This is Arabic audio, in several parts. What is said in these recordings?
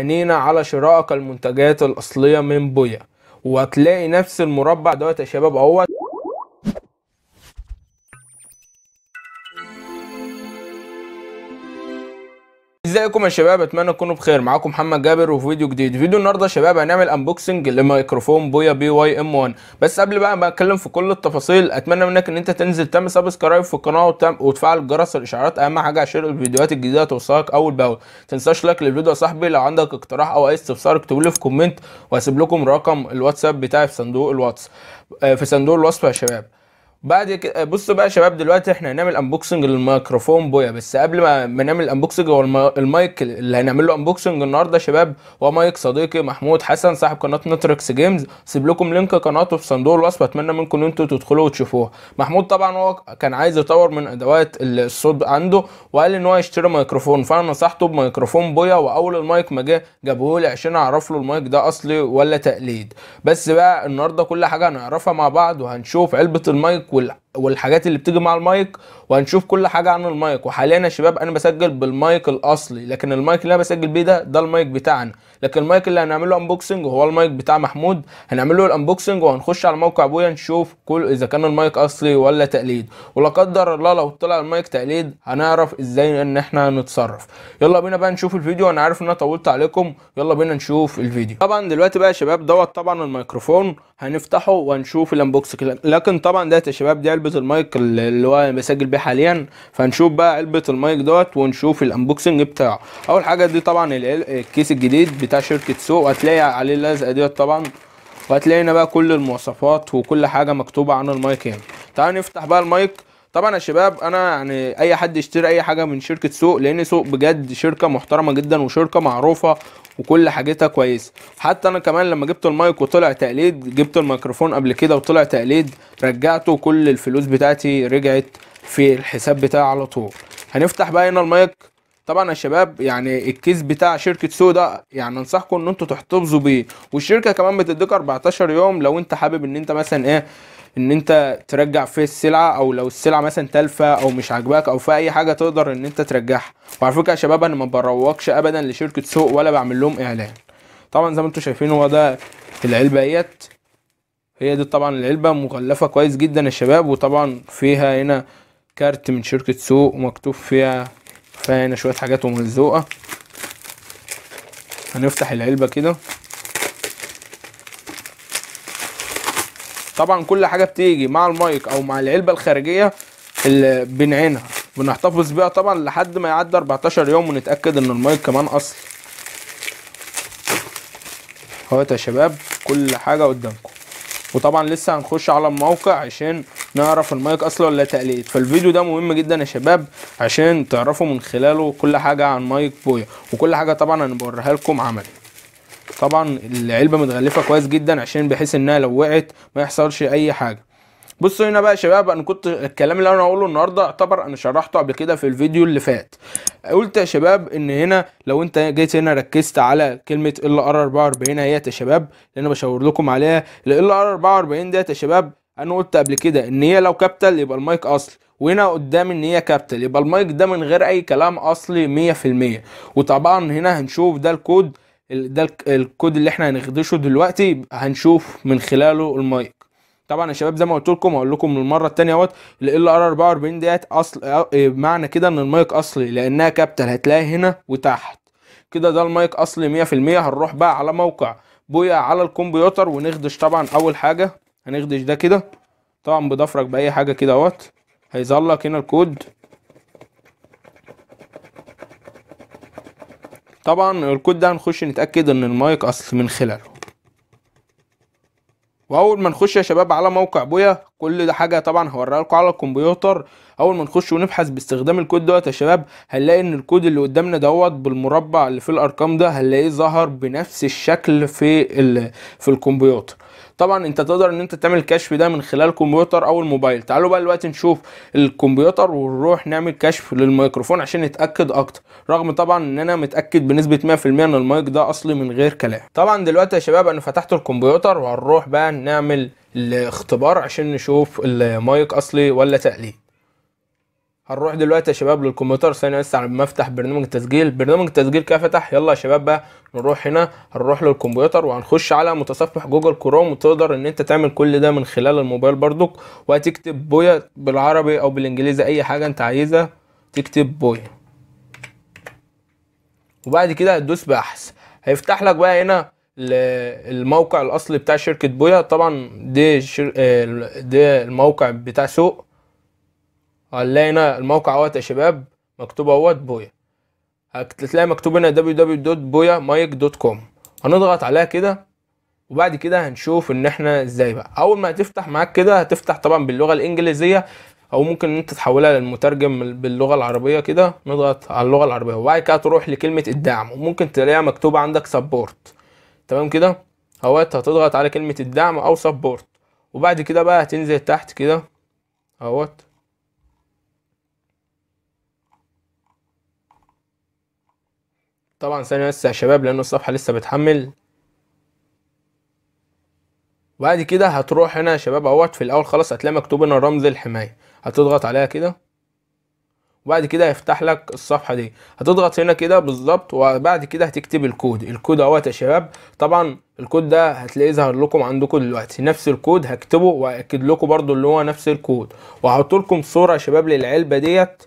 أنينا على شرائك المنتجات الأصلية من بويا وهتلاقي نفس المربع دوت يا شباب اهوت ازيكم يا شباب اتمنى تكونوا بخير معاكم محمد جابر وفي فيديو جديد فيديو النهارده يا شباب هنعمل انبوكسنج لميكروفون بويا بي واي ام 1 بس قبل بقى ما اتكلم في كل التفاصيل اتمنى منك ان انت تنزل تعمل سبسكرايب في القناه وتفعل جرس الاشعارات اهم حاجه عشان الفيديوهات الجديده توصلك اول باول تنساش لايك للفيديو يا صاحبي لو عندك اقتراح او اي استفسار اكتب لي في كومنت وهسيب لكم رقم الواتساب بتاعي في صندوق الواتس آه، في صندوق الوصف يا شباب بعد كده بصوا بقى يا شباب دلوقتي احنا هنعمل انبوكسنج للميكروفون بويا بس قبل ما ما نعمل انبوكسنج هو المايك اللي هنعمل له انبوكسنج النهارده يا شباب هو مايك صديقي محمود حسن صاحب قناه نتركس جيمز سيب لكم لينك قناته في صندوق الوصف اتمنى منكم ان انتوا تدخلوا وتشوفوه محمود طبعا هو كان عايز يطور من ادوات الصوت عنده وقال ان هو يشتري ميكروفون فانا نصحته بميكروفون بويا واول المايك ما جه جابه لي عشان اعرف له المايك ده اصلي ولا تقليد بس بقى النهارده كل حاجه هنعرفها مع بعض وهنشوف علبه المايك وال والحاجات اللي بتيجي مع المايك وهنشوف كل حاجه عن المايك وحاليا يا شباب انا بسجل بالمايك الاصلي لكن المايك اللي انا بسجل بيه ده ده المايك بتاعنا لكن المايك اللي هنعمله انبوكسنج هو المايك بتاع محمود هنعمل له الانبوكسنج وهنخش على موقع ابويا نشوف كل اذا كان المايك اصلي ولا تقليد ولا قدر الله لو طلع المايك تقليد هنعرف ازاي ان احنا نتصرف يلا بينا بقى نشوف الفيديو انا عارف ان انا طولت عليكم يلا بينا نشوف الفيديو طبعا دلوقتي بقى يا شباب دوت طبعا الميكروفون هنفتحه وهنشوف الانبوكسنج لكن طبعا ده يا شباب دي علبه المايك اللي هو بسجل بيه حاليا فنشوف بقى علبه المايك دوت ونشوف الانبوكسنج بتاعه اول حاجه دي طبعا الكيس الجديد بتاع شركه سوق هتلاقي عليه اللزقه ديت طبعا وهتلاقي هنا بقى كل المواصفات وكل حاجه مكتوبه عن المايك هنا يعني. تعالوا نفتح بقى المايك طبعا يا شباب انا يعني اي حد يشتري اي حاجه من شركه سوق لان سوق بجد شركه محترمه جدا وشركه معروفه وكل حاجتها كويسه حتى انا كمان لما جبت المايك وطلع تقليد جبت الميكروفون قبل كده وطلع تقليد رجعته كل الفلوس بتاعتي رجعت في الحساب بتاعي على طول هنفتح بقى هنا المايك طبعا يا شباب يعني الكيس بتاع شركه سو ده يعني انصحكم ان انتوا تحتفظوا بيه والشركه كمان بتديك 14 يوم لو انت حابب ان انت مثلا ايه ان انت ترجع فيه السلعه او لو السلعه مثلا تالفه او مش عاجباك او في اي حاجه تقدر ان انت ترجعها وعلى فكره يا شباب انا ما بروجش ابدا لشركه سوق ولا بعمل لهم اعلان طبعا زي ما انتم شايفين هو ده العلبه اهيت هي دي طبعا العلبه مغلفه كويس جدا يا شباب وطبعا فيها هنا كارت من شركه سوق ومكتوب فيها فيها هنا شويه حاجات وملزوقه هنفتح العلبه كده طبعا كل حاجه بتيجي مع المايك او مع العلبه الخارجيه اللي بنعينها بنحتفظ بيها طبعا لحد ما يعدي 14 يوم ونتاكد ان المايك كمان اصلي اهو يا شباب كل حاجه قدامكم وطبعا لسه هنخش على الموقع عشان نعرف المايك اصلا ولا تقليد فالفيديو ده مهم جدا يا شباب عشان تعرفوا من خلاله كل حاجه عن مايك بويا وكل حاجه طبعا انا بوريها لكم عملي طبعا العلبه متغلفه كويس جدا عشان بحيث انها لو وقعت ما يحصلش اي حاجه بصوا هنا بقى يا شباب انا كنت الكلام اللي انا هقوله النهارده يعتبر انا شرحته قبل كده في الفيديو اللي فات قلت يا شباب ان هنا لو انت جيت هنا ركزت على كلمه ال ار 44 هي يا شباب اللي انا بشاور لكم عليها ال ار 44 ديت يا شباب انا قلت قبل كده ان هي لو كابيتال يبقى المايك اصل وهنا قدام ان هي كابيتال يبقى المايك ده من غير اي كلام اصلي 100% وطبعا هنا هنشوف ده الكود ده الكود اللي احنا هنخدشه دلوقتي هنشوف من خلاله المايك طبعا يا شباب زي ما قلت لكم هقول لكم المره الثانيه اهوت ال ار 44 ديت اصل إيه، معنى كده ان المايك اصلي لانها كابتل هتلاقي هنا وتحت كده ده المايك اصلي 100% هنروح بقى على موقع بويا على الكمبيوتر ونخدش طبعا اول حاجه هنخدش ده كده طبعا بضفرك باي حاجه كده اهوت هيظهر لك هنا الكود طبعا الكود ده هنخش نتاكد ان المايك اصل من خلاله واول ما نخش يا شباب على موقع بويا كل ده حاجه طبعا هوريها لكم على الكمبيوتر اول ما نخش ونبحث باستخدام الكود دوت يا شباب هنلاقي ان الكود اللي قدامنا دوت بالمربع اللي فيه الارقام ده هنلاقيه ظهر بنفس الشكل في في الكمبيوتر طبعا انت تقدر ان انت تعمل الكشف ده من خلال الكمبيوتر او الموبايل تعالوا بقى دلوقتي نشوف الكمبيوتر ونروح نعمل كشف للميكروفون عشان نتاكد اكتر رغم طبعا ان انا متاكد بنسبه 100% ان المايك ده اصلي من غير كلام طبعا دلوقتي يا شباب انا فتحت الكمبيوتر وهنروح بقى نعمل الاختبار عشان نشوف المايك اصلي ولا تقليد هنروح دلوقتي يا شباب للكمبيوتر ثانية بس على ما افتح برنامج التسجيل برنامج التسجيل كده فتح يلا يا شباب بقى نروح هنا هنروح للكمبيوتر وهنخش على متصفح جوجل كروم وتقدر ان انت تعمل كل ده من خلال الموبايل برضك وهتكتب بويا بالعربي او بالانجليزي اي حاجة انت عايزها تكتب بويا وبعد كده هتدوس بحث هيفتح لك بقى هنا الموقع الاصلي بتاع شركة بويا طبعا دي شر... آه، دي الموقع بتاع سوق هنلاقي هنا الموقع اهوت يا شباب مكتوب اهوت بويا هتلاقي مكتوب هنا www.boyamic.com هنضغط عليها كده وبعد كده هنشوف ان احنا ازاي بقى اول ما هتفتح معاك كده هتفتح طبعا باللغه الانجليزيه او ممكن ان انت تحولها للمترجم باللغه العربيه كده نضغط على اللغه العربيه وبعد كده تروح لكلمه الدعم وممكن تلاقيها مكتوبه عندك سبورت تمام كده اهوت هتضغط على كلمه الدعم او سبورت وبعد كده بقى هتنزل تحت كده اهوت طبعا ثانية بس يا شباب لأن الصفحة لسه بتحمل وبعد كده هتروح هنا يا شباب اهوت في الأول خلاص هتلاقي مكتوب هنا رمز الحماية هتضغط عليها كده وبعد كده هيفتح لك الصفحه دي هتضغط هنا كده بالظبط وبعد كده هتكتب الكود الكود اهوت يا شباب طبعا الكود ده هتلاقيه ظهر لكم عندكم دلوقتي نفس الكود هكتبه واكد لكم برده اللي هو نفس الكود وهحط لكم صوره يا شباب للعلبه ديت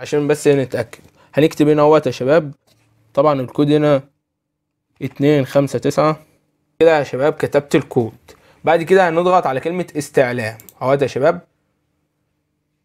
عشان بس نتاكد هنكتب هنا اهوت يا شباب طبعا الكود هنا اتنين خمسة تسعة كده يا شباب كتبت الكود بعد كده هنضغط على كلمة استعلام اهو يا شباب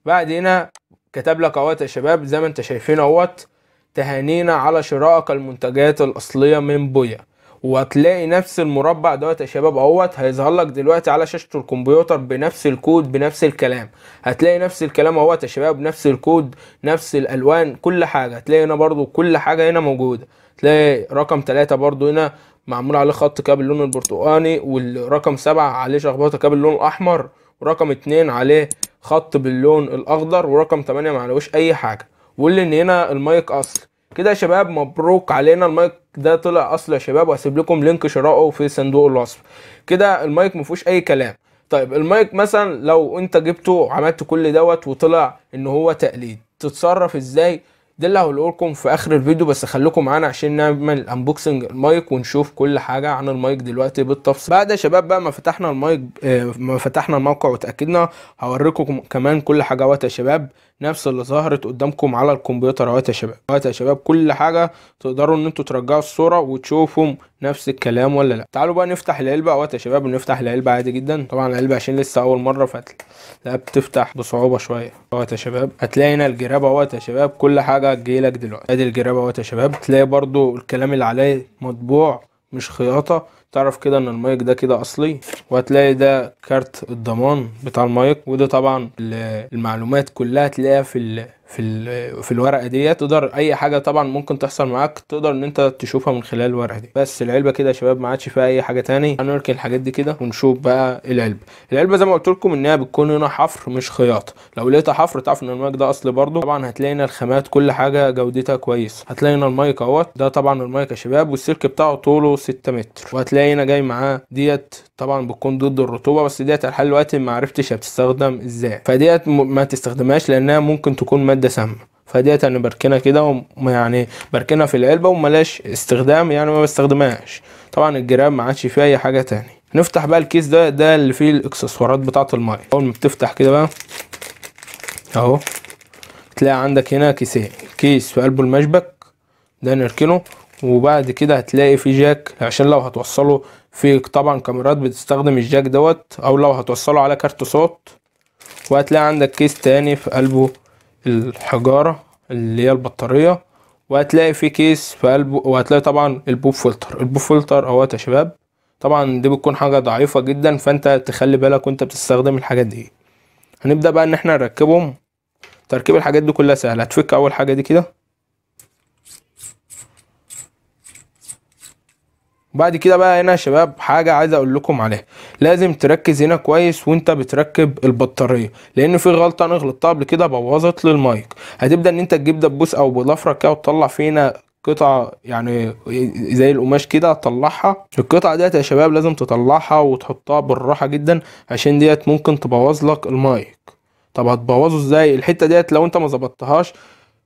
بعد هنا كتب لك اهو يا شباب زي ما انت شايفين اهوت تهانينا على شرائك المنتجات الأصلية من بويا وهتلاقي نفس المربع دوت يا شباب اهوت هيظهر لك دلوقتي على شاشه الكمبيوتر بنفس الكود بنفس الكلام هتلاقي نفس الكلام اهوت يا شباب نفس الكود نفس الالوان كل حاجه هتلاقي هنا برضو كل حاجه هنا موجوده تلاقي رقم 3 برضو هنا معمول عليه خط كاب اللون البرتقاني والرقم 7 عليه شخبطه كاب اللون الاحمر ورقم 2 عليه خط باللون الاخضر ورقم 8 ما عليهوش اي حاجه واللي ان هنا المايك اصل كده يا شباب مبروك علينا المايك ده طلع اصل يا شباب وهسيب لكم لينك شرائه في صندوق الوصف كده المايك ما فيهوش اي كلام طيب المايك مثلا لو انت جبته وعملت كل دوت وطلع ان هو تقليد تتصرف ازاي ده اللي هقوله لكم في اخر الفيديو بس خليكم معانا عشان نعمل انبوكسنج المايك ونشوف كل حاجه عن المايك دلوقتي بالتفصيل بعد يا شباب بقى ما فتحنا المايك آه، ما فتحنا الموقع وتاكدنا هوريكم كمان كل حاجه اهوت يا شباب نفس اللي ظهرت قدامكم على الكمبيوتر اهوت يا شباب اهوت يا شباب كل حاجه تقدروا ان انتوا ترجعوا الصوره وتشوفوا نفس الكلام ولا لا تعالوا بقى نفتح العلبه اهوت يا شباب نفتح العلبه عادي جدا طبعا العلبه عشان لسه اول مره فتلاقيها بتفتح بصعوبه شويه اهوت يا شباب هتلاقي هنا الجراب اهوت يا شباب كل حاجه حاجه هتجيلك دلوقتي ادي الجراب اهوت يا شباب تلاقي برضو الكلام اللي عليه مطبوع مش خياطه تعرف كده ان المايك ده كده اصلي وهتلاقي ده كارت الضمان بتاع المايك وده طبعا المعلومات كلها تلاقيها في في في الورقه دي تقدر اي حاجه طبعا ممكن تحصل معاك تقدر ان انت تشوفها من خلال الورقه دي بس العلبه كده يا شباب ما عادش فيها اي حاجه تاني هنركن الحاجات دي كده ونشوف بقى العلبه العلبه زي ما قلت لكم انها بتكون هنا حفر مش خياطه لو لقيتها حفر تعرف ان المايك ده اصلي برده طبعا هتلاقي هنا الخامات كل حاجه جودتها كويس هتلاقي هنا المايك اهوت ده طبعا المايك يا شباب والسلك بتاعه طوله 6 متر وهتلاقي هنا جاي معاه ديت طبعا بتكون ضد الرطوبه بس ديت لحد دلوقتي ما عرفتش هتستخدم ازاي فديت ما تستخدمهاش لانها ممكن تكون ماده سامه فديت انا بركنها كده يعني بركنها في العلبه وملاش استخدام يعني ما بستخدمهاش طبعا الجراب ما عادش فيه اي حاجه تاني نفتح بقى الكيس ده ده اللي فيه الاكسسوارات بتاعه الميه اول ما بتفتح كده بقى اهو تلاقي عندك هنا كيسين كيس في قلبه المشبك ده نركنه وبعد كده هتلاقي فيه جاك عشان لو هتوصله في طبعا كاميرات بتستخدم الجاك دوت او لو هتوصله على كارت صوت وهتلاقي عندك كيس تاني في قلبه الحجارة اللي هي البطارية وهتلاقي في كيس في قلبه وهتلاقي طبعا البوب فلتر البوب فلتر اهوت يا شباب طبعا دي بتكون حاجة ضعيفة جدا فانت تخلي بالك وانت بتستخدم الحاجات دي هنبدأ بقى ان احنا نركبهم تركيب الحاجات دي كلها سهل هتفك اول حاجة دي كده بعد كده بقى هنا يا شباب حاجه عايز اقول لكم عليها لازم تركز هنا كويس وانت بتركب البطاريه لان في غلطه انا غلطتها قبل كده بوظت للمايك هتبدا ان انت تجيب دبوس او بلافرة كده وتطلع فينا قطعة يعني زي القماش كده تطلعها القطعة ديت يا شباب لازم تطلعها وتحطها بالراحة جدا عشان ديت ممكن تبوظ لك المايك طب هتبوظه ازاي الحتة ديت لو انت ما ظبطتهاش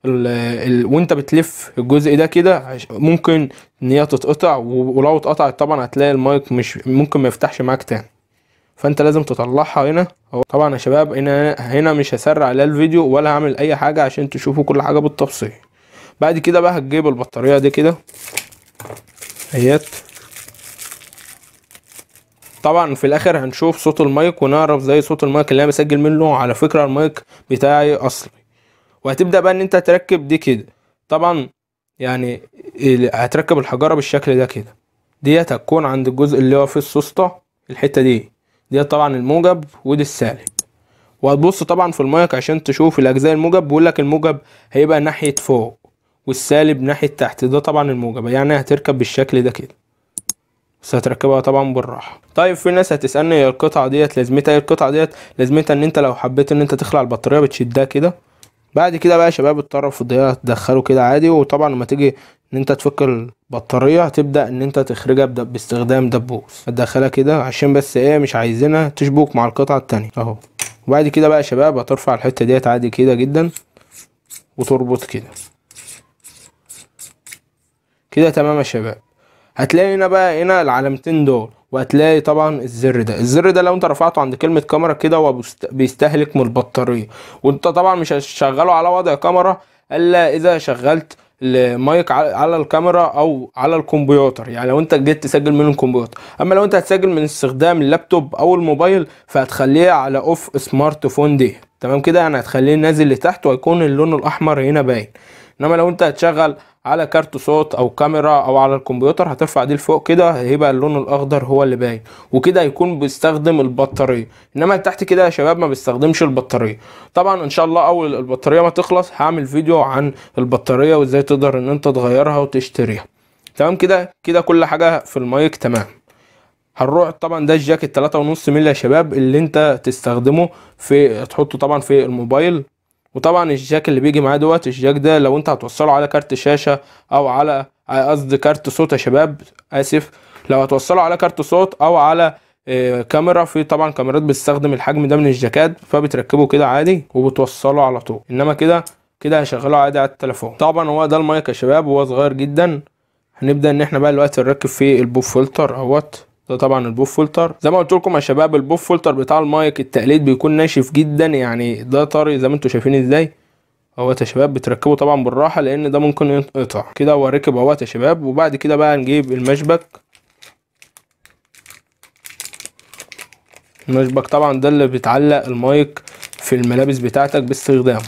الـ الـ وانت بتلف الجزء ده كده ممكن ان هي تتقطع ولو اتقطعت طبعا هتلاقي المايك مش ممكن ما يفتحش معاك تاني فانت لازم تطلعها هنا طبعا يا شباب هنا هنا مش هسرع لا الفيديو ولا هعمل اي حاجه عشان تشوفوا كل حاجه بالتفصيل بعد كده بقى هتجيب البطاريه دي كده اهيت طبعا في الاخر هنشوف صوت المايك ونعرف زي صوت المايك اللي انا بسجل منه على فكره المايك بتاعي اصلي وهتبدا بقى ان انت تركب دي كده طبعا يعني هتركب الحجاره بالشكل ده كده ديت هتكون عند الجزء اللي هو في السوسته الحته دي ديت طبعا الموجب ودي السالب وهتبص طبعا في المايك عشان تشوف الاجزاء الموجب بيقول لك الموجب هيبقى ناحيه فوق والسالب ناحيه تحت ده طبعا الموجب يعني هتركب بالشكل ده كده بس هتركبها طبعا بالراحه طيب في ناس هتسالني القطعه ديت لازمتها ايه القطعه ديت لازمتها ان انت لو حبيت ان انت تخلع البطاريه بتشدها كده بعد كده بقى يا شباب الطرف الضيقه تدخله كده عادي وطبعا لما تيجي ان انت تفك البطاريه هتبدا ان انت تخرجها باستخدام دبوس هتدخلها كده عشان بس ايه مش عايزينها تشبك مع القطعه التانية اهو وبعد كده بقى يا شباب هترفع الحته ديت عادي كده جدا وتربط كده كده تمام يا شباب هتلاقي هنا بقى هنا العلامتين دول وهتلاقي طبعا الزر ده الزر ده لو انت رفعته عند كلمه كاميرا كده هو بيستهلك من البطاريه وانت طبعا مش هتشغله على وضع كاميرا الا اذا شغلت المايك على الكاميرا او على الكمبيوتر يعني لو انت جيت تسجل من الكمبيوتر اما لو انت هتسجل من استخدام اللابتوب او الموبايل فهتخليه على اوف سمارت فون دي تمام كده يعني هتخليه نازل لتحت وهيكون اللون الاحمر هنا باين انما لو انت هتشغل على كارت صوت او كاميرا او على الكمبيوتر هترفع دي لفوق كده هيبقى اللون الاخضر هو اللي باين وكده هيكون بيستخدم البطاريه انما تحت كده يا شباب ما بيستخدمش البطاريه طبعا ان شاء الله اول البطاريه ما تخلص هعمل فيديو عن البطاريه وازاي تقدر ان انت تغيرها وتشتريها تمام كده كده كل حاجه في المايك تمام هنروح طبعا ده الجاكيت 3.5 مللي يا شباب اللي انت تستخدمه في تحطه طبعا في الموبايل وطبعا الجاك اللي بيجي معاه دوت الجاك ده لو انت هتوصله على كارت شاشه او على آه، قصدي كارت صوت يا شباب اسف لو هتوصله على كارت صوت او على آه، كاميرا في طبعا كاميرات بتستخدم الحجم ده من الجاكات فبتركبه كده عادي وبتوصله على طول انما كده كده هشغله عادي على التليفون طبعا هو ده المايك يا شباب هو صغير جدا هنبدا ان احنا بقى دلوقتي نركب فيه البوب فلتر اهوت ده طبعا البوب فلتر زي ما قلت لكم يا شباب البوب فلتر بتاع المايك التقليد بيكون ناشف جدا يعني ده طري زي ما انتم شايفين ازاي اهوت يا شباب بتركبه طبعا بالراحه لان ده ممكن ينقطع كده هو ركب اهوت يا شباب وبعد كده بقى نجيب المشبك المشبك طبعا ده اللي بيتعلق المايك في الملابس بتاعتك باستخدامه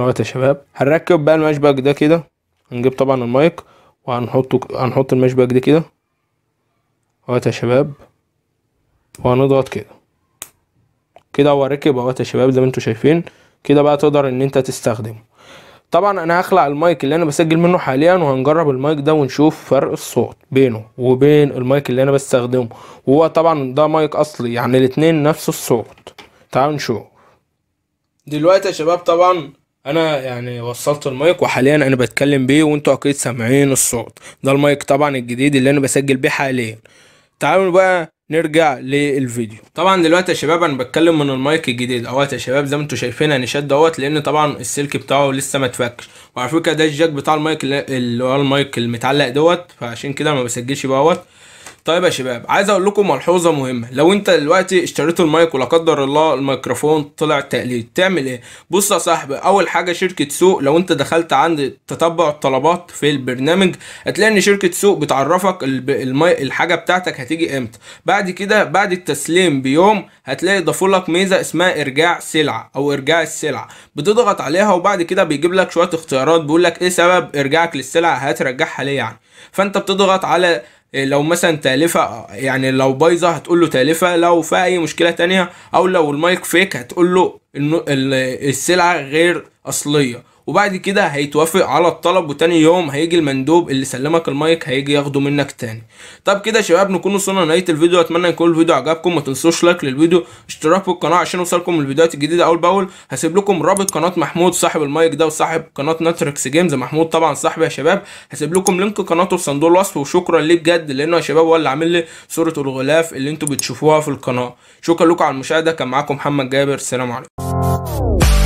اهوت يا شباب هنركب بقى المشبك ده كده هنجيب طبعا المايك وهنحطه هنحط المشبك ده كده اهوت يا شباب وهنضغط كده كده هو ركب اهوت يا شباب زي ما انتوا شايفين كده بقى تقدر ان انت تستخدمه طبعا انا هخلع المايك اللي انا بسجل منه حاليا وهنجرب المايك ده ونشوف فرق الصوت بينه وبين المايك اللي انا بستخدمه وهو طبعا ده مايك اصلي يعني الاتنين نفس الصوت تعالوا نشوف دلوقتي يا شباب طبعا انا يعني وصلت المايك وحاليا انا بتكلم بيه وانتوا اكيد سامعين الصوت ده المايك طبعا الجديد اللي انا بسجل بيه حاليا تعالوا بقى نرجع للفيديو طبعا دلوقتي يا شباب انا بتكلم من المايك الجديد اهوت يا شباب زي ما انتوا شايفين انا شاد دوت لان طبعا السلك بتاعه لسه ما اتفكش وعلى فكره ده الجاك بتاع المايك اللي هو المايك المتعلق دوت فعشان كده ما بسجلش بهوت طيب يا شباب عايز اقول لكم ملحوظه مهمه لو انت دلوقتي اشتريت المايك ولا قدر الله الميكروفون طلع تقليد تعمل ايه بص يا صاحبي اول حاجه شركه سوق لو انت دخلت عند تتبع الطلبات في البرنامج هتلاقي ان شركه سوق بتعرفك الحاجه بتاعتك هتيجي امتى بعد كده بعد التسليم بيوم هتلاقي ضافوا لك ميزه اسمها ارجاع سلعه او ارجاع السلعه بتضغط عليها وبعد كده بيجيب لك شويه اختيارات بيقول لك ايه سبب ارجاعك للسلعه هترجعها ليه يعني فانت بتضغط على إيه، لو مثلا تالفه يعني لو بايظه هتقول له تالفه لو في اي مشكله تانية او لو المايك فيك هتقول له السلعه غير اصليه وبعد كده هيتوافق على الطلب وتاني يوم هيجي المندوب اللي سلمك المايك هيجي ياخده منك تاني طب كده يا شباب نكون وصلنا لنهايه الفيديو اتمنى يكون الفيديو عجبكم ما تنسوش لايك للفيديو اشتراك في القناه عشان يوصلكم الفيديوهات الجديده اول باول هسيب لكم رابط قناه محمود صاحب المايك ده وصاحب قناه نتركس جيمز محمود طبعا صاحبي يا شباب هسيب لكم لينك قناته في صندوق الوصف وشكرا ليه بجد لانه يا شباب هو اللي عامل لي صوره الغلاف اللي انتوا بتشوفوها في القناه شكرا لكم على المشاهده كان معاكم محمد جابر السلام عليكم